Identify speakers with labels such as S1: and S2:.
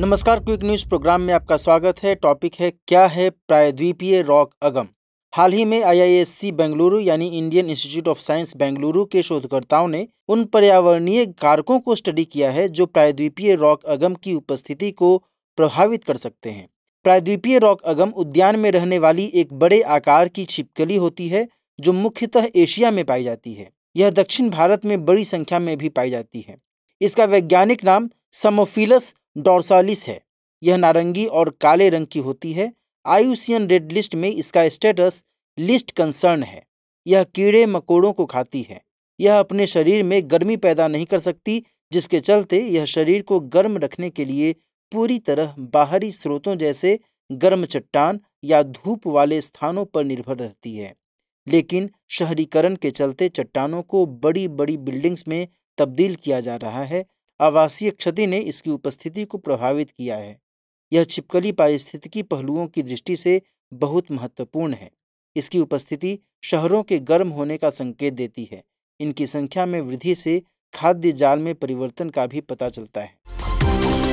S1: नमस्कार quick news programme में आपका स्वागत है टॉपिक है क्या है प्रायद्वीपीय रॉक अगम हाल ही में आईआईएससी बेंगलुरु यानी Indian Institute of Science Bengaluru के शोधकर्ताओं ने उन पर्यावरणीय कारकों को स्टडी किया है जो प्रायद्वीपीय रॉक अगम की उपस्थिति को प्रभावित कर सकते हैं प्रायद्वीपीय रॉक अगम उद्यान में रहने वाली एक बड़े आकार की छिपकली होती है जो मुख्यतः एशिया में पाई जाती है यह दक्षिण भारत में बड़ी संख्या में भी पाई जाती है इसका वैज्ञानिक नाम समोफिलस डॉर्सालिस है यह नारंगी और काले रंग की होती है आयुसियन रेड लिस्ट में इसका स्टेटस लिस्ट कंसर्न है यह कीड़े मकोड़ों को खाती है यह अपने शरीर में गर्मी पैदा नहीं कर सकती जिसके चलते यह शरीर को गर्म रखने के लिए पूरी तरह बाहरी स्रोतों जैसे गर्म चट्टान या धूप वाले स्थानों पर निर्भर रहती है लेकिन शहरीकरण के चलते चट्टानों को बड़ी बड़ी बिल्डिंग्स में तब्दील किया जा रहा है आवासीय क्षति ने इसकी उपस्थिति को प्रभावित किया है यह छिपकली पारिस्थितिकी पहलुओं की दृष्टि से बहुत महत्वपूर्ण है इसकी उपस्थिति शहरों के गर्म होने का संकेत देती है इनकी संख्या में वृद्धि से खाद्य जाल में परिवर्तन का भी पता चलता है